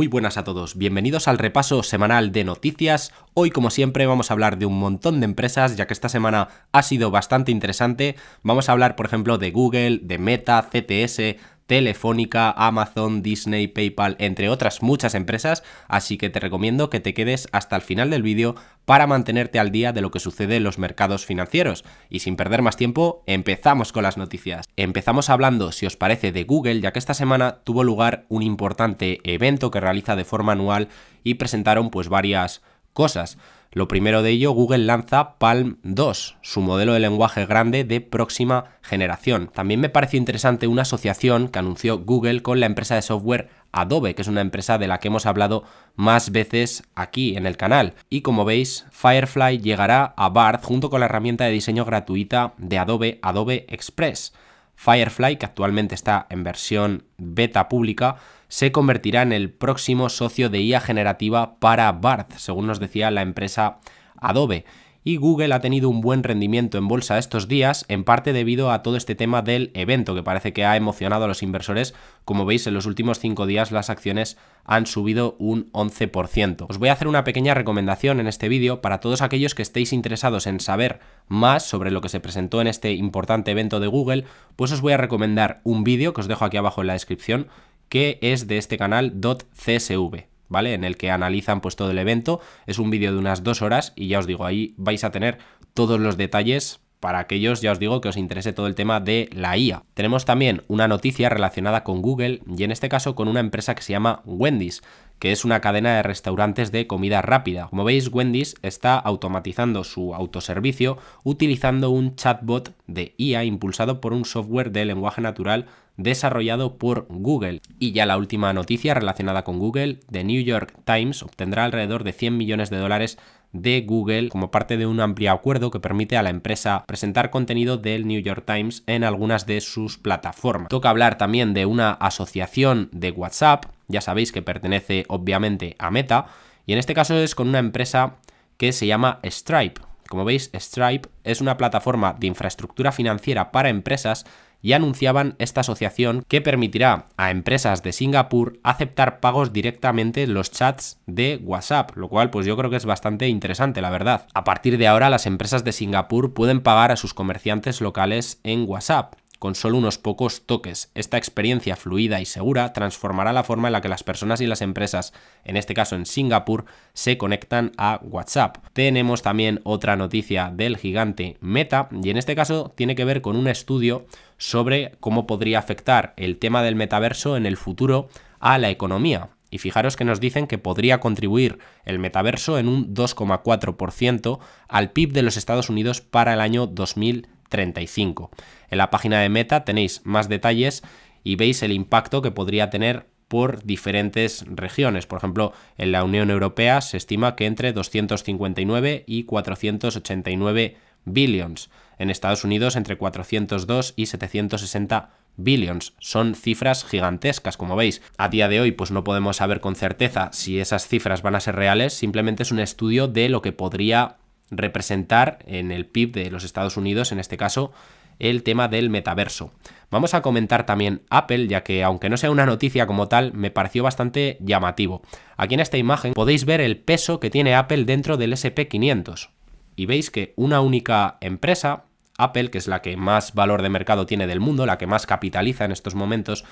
muy buenas a todos. Bienvenidos al repaso semanal de noticias. Hoy, como siempre, vamos a hablar de un montón de empresas, ya que esta semana ha sido bastante interesante. Vamos a hablar, por ejemplo, de Google, de Meta, CTS, Telefónica, Amazon, Disney, PayPal, entre otras muchas empresas, así que te recomiendo que te quedes hasta el final del vídeo para mantenerte al día de lo que sucede en los mercados financieros. Y sin perder más tiempo, empezamos con las noticias. Empezamos hablando, si os parece, de Google, ya que esta semana tuvo lugar un importante evento que realiza de forma anual y presentaron pues varias cosas. Lo primero de ello, Google lanza Palm 2, su modelo de lenguaje grande de próxima generación. También me pareció interesante una asociación que anunció Google con la empresa de software Adobe, que es una empresa de la que hemos hablado más veces aquí en el canal. Y como veis, Firefly llegará a Bard junto con la herramienta de diseño gratuita de Adobe, Adobe Express. Firefly, que actualmente está en versión beta pública, se convertirá en el próximo socio de IA generativa para Barth, según nos decía la empresa Adobe. Y Google ha tenido un buen rendimiento en bolsa estos días, en parte debido a todo este tema del evento, que parece que ha emocionado a los inversores. Como veis, en los últimos cinco días las acciones han subido un 11%. Os voy a hacer una pequeña recomendación en este vídeo para todos aquellos que estéis interesados en saber más sobre lo que se presentó en este importante evento de Google, pues os voy a recomendar un vídeo que os dejo aquí abajo en la descripción que es de este canal .csv. ¿Vale? En el que analizan pues todo el evento. Es un vídeo de unas dos horas y ya os digo, ahí vais a tener todos los detalles para aquellos, ya os digo, que os interese todo el tema de la IA. Tenemos también una noticia relacionada con Google y en este caso con una empresa que se llama Wendy's que es una cadena de restaurantes de comida rápida. Como veis, Wendy's está automatizando su autoservicio utilizando un chatbot de IA impulsado por un software de lenguaje natural desarrollado por Google. Y ya la última noticia relacionada con Google, The New York Times obtendrá alrededor de 100 millones de dólares de Google como parte de un amplio acuerdo que permite a la empresa presentar contenido del New York Times en algunas de sus plataformas. Toca hablar también de una asociación de WhatsApp ya sabéis que pertenece obviamente a Meta, y en este caso es con una empresa que se llama Stripe. Como veis, Stripe es una plataforma de infraestructura financiera para empresas y anunciaban esta asociación que permitirá a empresas de Singapur aceptar pagos directamente los chats de WhatsApp, lo cual pues yo creo que es bastante interesante, la verdad. A partir de ahora las empresas de Singapur pueden pagar a sus comerciantes locales en WhatsApp con solo unos pocos toques. Esta experiencia fluida y segura transformará la forma en la que las personas y las empresas, en este caso en Singapur, se conectan a WhatsApp. Tenemos también otra noticia del gigante Meta y en este caso tiene que ver con un estudio sobre cómo podría afectar el tema del metaverso en el futuro a la economía. Y fijaros que nos dicen que podría contribuir el metaverso en un 2,4% al PIB de los Estados Unidos para el año 2020. 35. En la página de Meta tenéis más detalles y veis el impacto que podría tener por diferentes regiones. Por ejemplo, en la Unión Europea se estima que entre 259 y 489 billions. En Estados Unidos entre 402 y 760 billions. Son cifras gigantescas, como veis. A día de hoy pues no podemos saber con certeza si esas cifras van a ser reales, simplemente es un estudio de lo que podría representar en el PIB de los Estados Unidos, en este caso, el tema del metaverso. Vamos a comentar también Apple, ya que aunque no sea una noticia como tal, me pareció bastante llamativo. Aquí en esta imagen podéis ver el peso que tiene Apple dentro del SP500. Y veis que una única empresa, Apple, que es la que más valor de mercado tiene del mundo, la que más capitaliza en estos momentos,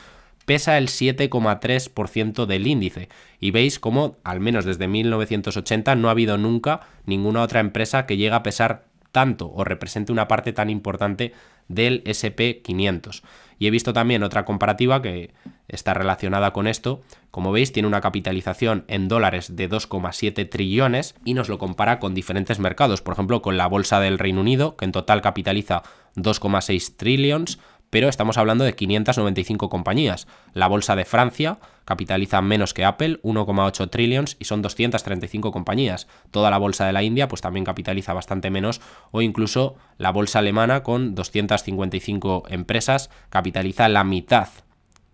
pesa el 7,3% del índice. Y veis como, al menos desde 1980, no ha habido nunca ninguna otra empresa que llegue a pesar tanto o represente una parte tan importante del SP500. Y he visto también otra comparativa que está relacionada con esto. Como veis, tiene una capitalización en dólares de 2,7 trillones y nos lo compara con diferentes mercados, por ejemplo, con la bolsa del Reino Unido, que en total capitaliza 2,6 trillones, pero estamos hablando de 595 compañías. La bolsa de Francia capitaliza menos que Apple, 1,8 trillions y son 235 compañías. Toda la bolsa de la India pues también capitaliza bastante menos o incluso la bolsa alemana con 255 empresas capitaliza la mitad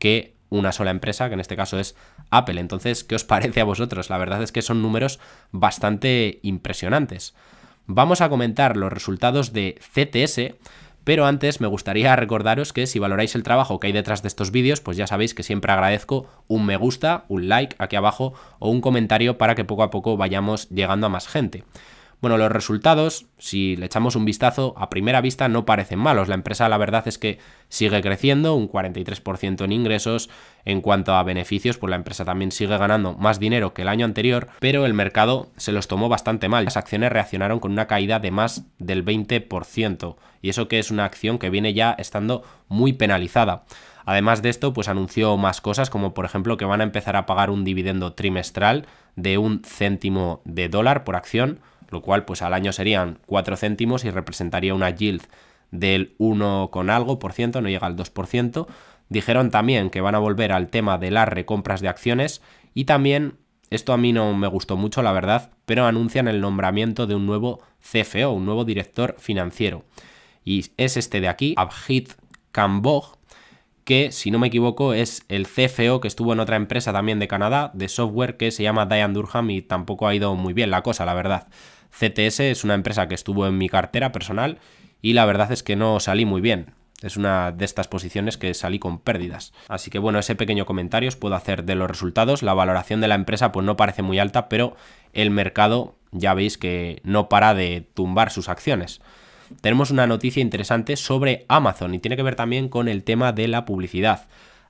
que una sola empresa, que en este caso es Apple. Entonces, ¿qué os parece a vosotros? La verdad es que son números bastante impresionantes. Vamos a comentar los resultados de CTS, pero antes me gustaría recordaros que si valoráis el trabajo que hay detrás de estos vídeos, pues ya sabéis que siempre agradezco un me gusta, un like aquí abajo o un comentario para que poco a poco vayamos llegando a más gente. Bueno, los resultados, si le echamos un vistazo, a primera vista no parecen malos. La empresa la verdad es que sigue creciendo, un 43% en ingresos. En cuanto a beneficios, pues la empresa también sigue ganando más dinero que el año anterior, pero el mercado se los tomó bastante mal. Las acciones reaccionaron con una caída de más del 20%, y eso que es una acción que viene ya estando muy penalizada. Además de esto, pues anunció más cosas, como por ejemplo que van a empezar a pagar un dividendo trimestral de un céntimo de dólar por acción, lo cual pues al año serían 4 céntimos y representaría una yield del 1 con algo por ciento, no llega al 2%. Dijeron también que van a volver al tema de las recompras de acciones y también, esto a mí no me gustó mucho la verdad, pero anuncian el nombramiento de un nuevo CFO, un nuevo director financiero. Y es este de aquí, Abhid Kamboj, que, si no me equivoco, es el CFO que estuvo en otra empresa también de Canadá, de software que se llama Diane Durham y tampoco ha ido muy bien la cosa, la verdad. CTS es una empresa que estuvo en mi cartera personal y la verdad es que no salí muy bien. Es una de estas posiciones que salí con pérdidas. Así que bueno, ese pequeño comentario os puedo hacer de los resultados. La valoración de la empresa pues no parece muy alta, pero el mercado ya veis que no para de tumbar sus acciones tenemos una noticia interesante sobre Amazon y tiene que ver también con el tema de la publicidad.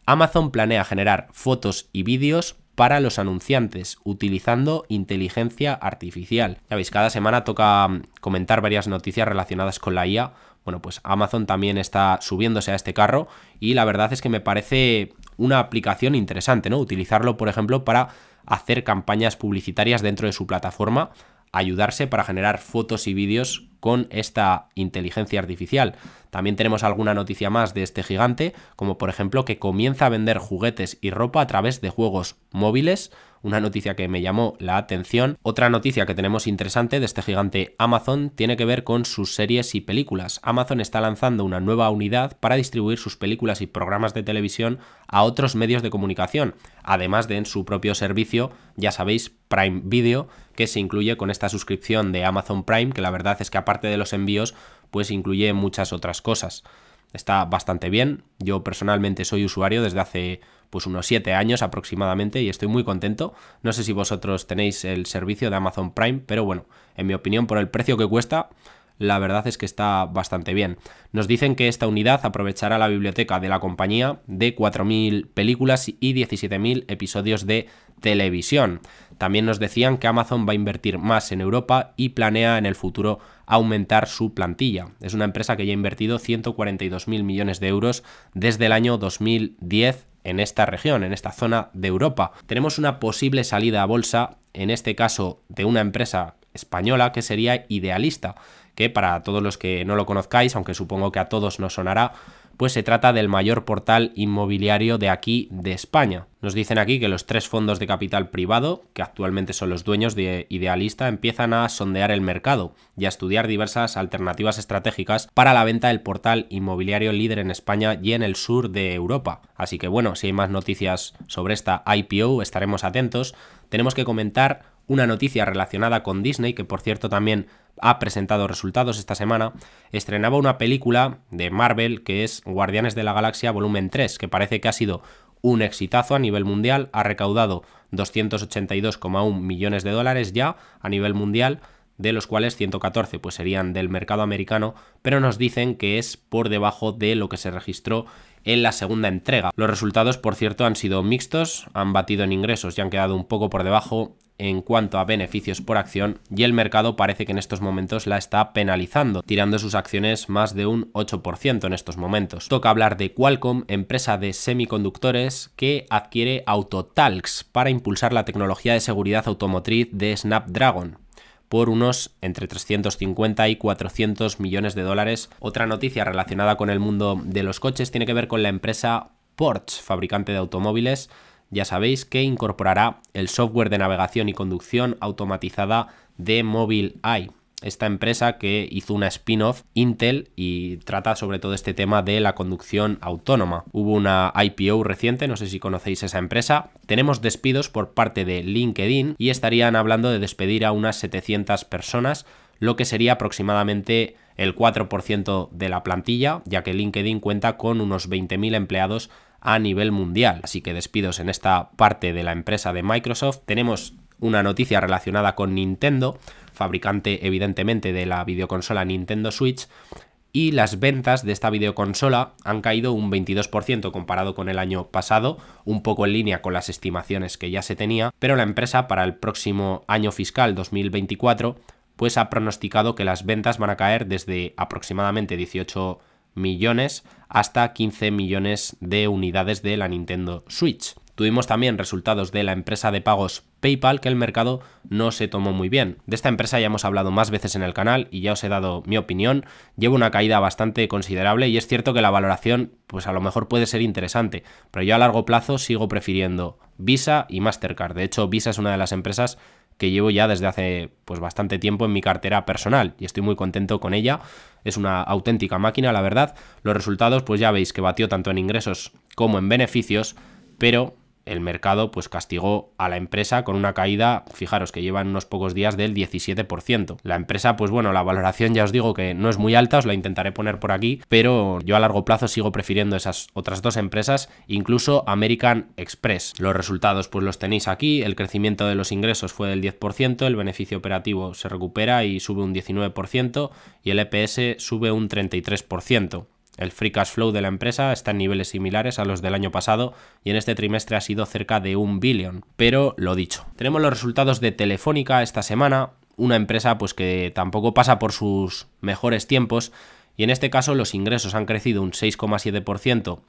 Amazon planea generar fotos y vídeos para los anunciantes utilizando inteligencia artificial. Ya veis, cada semana toca mm, comentar varias noticias relacionadas con la IA. Bueno, pues Amazon también está subiéndose a este carro y la verdad es que me parece una aplicación interesante, ¿no? Utilizarlo, por ejemplo, para hacer campañas publicitarias dentro de su plataforma ayudarse para generar fotos y vídeos con esta inteligencia artificial. También tenemos alguna noticia más de este gigante, como por ejemplo que comienza a vender juguetes y ropa a través de juegos móviles, una noticia que me llamó la atención. Otra noticia que tenemos interesante de este gigante Amazon tiene que ver con sus series y películas. Amazon está lanzando una nueva unidad para distribuir sus películas y programas de televisión a otros medios de comunicación, además de en su propio servicio, ya sabéis, Prime Video, que se incluye con esta suscripción de Amazon Prime, que la verdad es que aparte de los envíos, pues incluye muchas otras cosas. Está bastante bien. Yo personalmente soy usuario desde hace pues unos 7 años aproximadamente y estoy muy contento. No sé si vosotros tenéis el servicio de Amazon Prime, pero bueno, en mi opinión por el precio que cuesta la verdad es que está bastante bien. Nos dicen que esta unidad aprovechará la biblioteca de la compañía de 4.000 películas y 17.000 episodios de televisión. También nos decían que Amazon va a invertir más en Europa y planea en el futuro aumentar su plantilla. Es una empresa que ya ha invertido 142.000 millones de euros desde el año 2010 en esta región, en esta zona de Europa. Tenemos una posible salida a bolsa, en este caso de una empresa española, que sería idealista que para todos los que no lo conozcáis, aunque supongo que a todos nos sonará, pues se trata del mayor portal inmobiliario de aquí, de España. Nos dicen aquí que los tres fondos de capital privado, que actualmente son los dueños de Idealista, empiezan a sondear el mercado y a estudiar diversas alternativas estratégicas para la venta del portal inmobiliario líder en España y en el sur de Europa. Así que bueno, si hay más noticias sobre esta IPO, estaremos atentos. Tenemos que comentar una noticia relacionada con Disney, que por cierto también ha presentado resultados esta semana, estrenaba una película de Marvel que es Guardianes de la Galaxia Volumen 3, que parece que ha sido un exitazo a nivel mundial, ha recaudado 282,1 millones de dólares ya a nivel mundial, de los cuales 114 pues serían del mercado americano, pero nos dicen que es por debajo de lo que se registró en la segunda entrega. Los resultados, por cierto, han sido mixtos, han batido en ingresos y han quedado un poco por debajo en cuanto a beneficios por acción y el mercado parece que en estos momentos la está penalizando, tirando sus acciones más de un 8% en estos momentos. Toca hablar de Qualcomm, empresa de semiconductores que adquiere Autotalks para impulsar la tecnología de seguridad automotriz de Snapdragon por unos entre 350 y 400 millones de dólares. Otra noticia relacionada con el mundo de los coches tiene que ver con la empresa Porsche, fabricante de automóviles. Ya sabéis que incorporará el software de navegación y conducción automatizada de Mobile esta empresa que hizo una spin-off Intel y trata sobre todo este tema de la conducción autónoma. Hubo una IPO reciente, no sé si conocéis esa empresa. Tenemos despidos por parte de LinkedIn y estarían hablando de despedir a unas 700 personas, lo que sería aproximadamente el 4% de la plantilla, ya que LinkedIn cuenta con unos 20.000 empleados a nivel mundial. Así que despidos en esta parte de la empresa de Microsoft. Tenemos una noticia relacionada con Nintendo fabricante evidentemente de la videoconsola Nintendo Switch, y las ventas de esta videoconsola han caído un 22% comparado con el año pasado, un poco en línea con las estimaciones que ya se tenía, pero la empresa para el próximo año fiscal 2024 pues ha pronosticado que las ventas van a caer desde aproximadamente 18 millones hasta 15 millones de unidades de la Nintendo Switch. Tuvimos también resultados de la empresa de pagos PayPal que el mercado no se tomó muy bien. De esta empresa ya hemos hablado más veces en el canal y ya os he dado mi opinión. Lleva una caída bastante considerable y es cierto que la valoración pues a lo mejor puede ser interesante, pero yo a largo plazo sigo prefiriendo Visa y Mastercard. De hecho, Visa es una de las empresas que llevo ya desde hace pues bastante tiempo en mi cartera personal y estoy muy contento con ella. Es una auténtica máquina, la verdad. Los resultados pues ya veis que batió tanto en ingresos como en beneficios, pero el mercado pues castigó a la empresa con una caída, fijaros que llevan unos pocos días del 17%. La empresa pues bueno, la valoración ya os digo que no es muy alta, os la intentaré poner por aquí, pero yo a largo plazo sigo prefiriendo esas otras dos empresas, incluso American Express. Los resultados pues los tenéis aquí, el crecimiento de los ingresos fue del 10%, el beneficio operativo se recupera y sube un 19% y el EPS sube un 33%. El free cash flow de la empresa está en niveles similares a los del año pasado y en este trimestre ha sido cerca de un billón. Pero lo dicho, tenemos los resultados de Telefónica esta semana, una empresa pues que tampoco pasa por sus mejores tiempos y en este caso los ingresos han crecido un 6,7%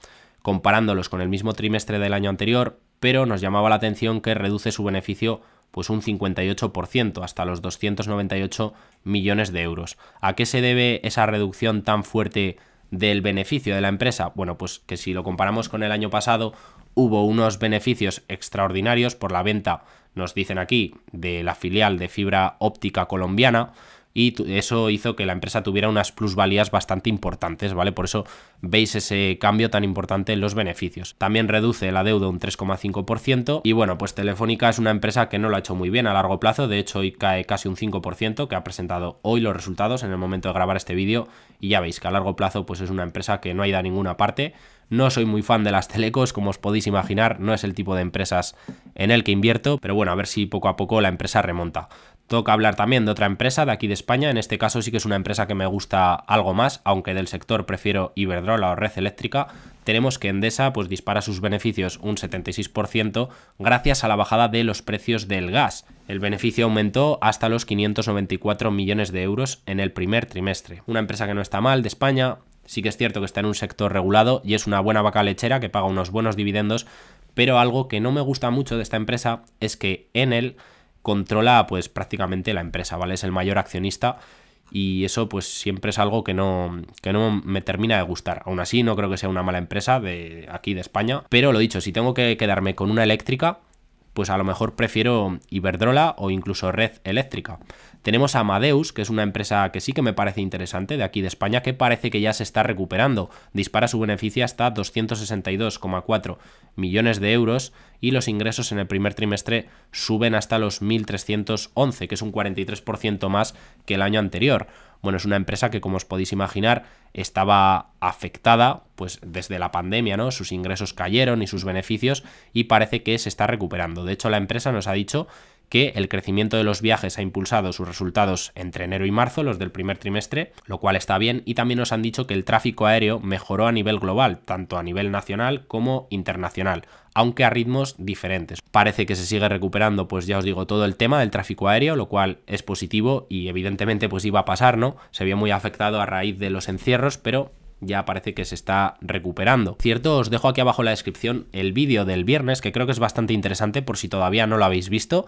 comparándolos con el mismo trimestre del año anterior, pero nos llamaba la atención que reduce su beneficio pues un 58% hasta los 298 millones de euros. ¿A qué se debe esa reducción tan fuerte del beneficio de la empresa, bueno, pues que si lo comparamos con el año pasado, hubo unos beneficios extraordinarios por la venta, nos dicen aquí, de la filial de fibra óptica colombiana, y eso hizo que la empresa tuviera unas plusvalías bastante importantes, ¿vale? Por eso veis ese cambio tan importante en los beneficios. También reduce la deuda un 3,5% y bueno, pues Telefónica es una empresa que no lo ha hecho muy bien a largo plazo, de hecho hoy cae casi un 5%, que ha presentado hoy los resultados en el momento de grabar este vídeo y ya veis que a largo plazo pues es una empresa que no ha ido a ninguna parte, no soy muy fan de las telecos, como os podéis imaginar, no es el tipo de empresas en el que invierto, pero bueno, a ver si poco a poco la empresa remonta. Toca hablar también de otra empresa de aquí de España, en este caso sí que es una empresa que me gusta algo más, aunque del sector prefiero Iberdrola o Red Eléctrica. Tenemos que Endesa pues, dispara sus beneficios un 76% gracias a la bajada de los precios del gas. El beneficio aumentó hasta los 594 millones de euros en el primer trimestre. Una empresa que no está mal de España, sí que es cierto que está en un sector regulado y es una buena vaca lechera que paga unos buenos dividendos, pero algo que no me gusta mucho de esta empresa es que en él controla pues prácticamente la empresa, ¿vale? Es el mayor accionista y eso pues siempre es algo que no, que no me termina de gustar. Aún así no creo que sea una mala empresa de aquí de España, pero lo dicho, si tengo que quedarme con una eléctrica, pues a lo mejor prefiero Iberdrola o incluso Red Eléctrica. Tenemos a Amadeus, que es una empresa que sí que me parece interesante de aquí de España, que parece que ya se está recuperando. Dispara su beneficio hasta 262,4 millones de euros y los ingresos en el primer trimestre suben hasta los 1.311, que es un 43% más que el año anterior. Bueno, es una empresa que, como os podéis imaginar, estaba afectada pues desde la pandemia, ¿no? Sus ingresos cayeron y sus beneficios y parece que se está recuperando. De hecho, la empresa nos ha dicho que el crecimiento de los viajes ha impulsado sus resultados entre enero y marzo, los del primer trimestre, lo cual está bien, y también nos han dicho que el tráfico aéreo mejoró a nivel global, tanto a nivel nacional como internacional, aunque a ritmos diferentes. Parece que se sigue recuperando, pues ya os digo, todo el tema del tráfico aéreo, lo cual es positivo y evidentemente pues iba a pasar, ¿no? Se vio muy afectado a raíz de los encierros, pero ya parece que se está recuperando. Cierto, os dejo aquí abajo en la descripción el vídeo del viernes, que creo que es bastante interesante por si todavía no lo habéis visto.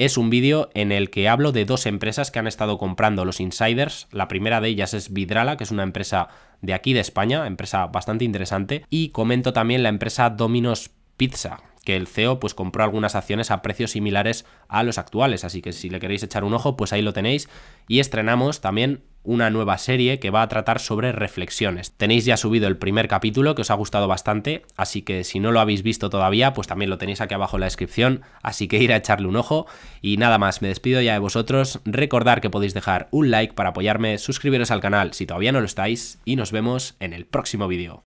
Es un vídeo en el que hablo de dos empresas que han estado comprando los insiders. La primera de ellas es Vidrala, que es una empresa de aquí de España, empresa bastante interesante. Y comento también la empresa Domino's Pizza, que el CEO pues compró algunas acciones a precios similares a los actuales, así que si le queréis echar un ojo, pues ahí lo tenéis y estrenamos también una nueva serie que va a tratar sobre reflexiones. Tenéis ya subido el primer capítulo que os ha gustado bastante, así que si no lo habéis visto todavía, pues también lo tenéis aquí abajo en la descripción, así que ir a echarle un ojo y nada más, me despido ya de vosotros, recordar que podéis dejar un like para apoyarme, suscribiros al canal si todavía no lo estáis y nos vemos en el próximo vídeo.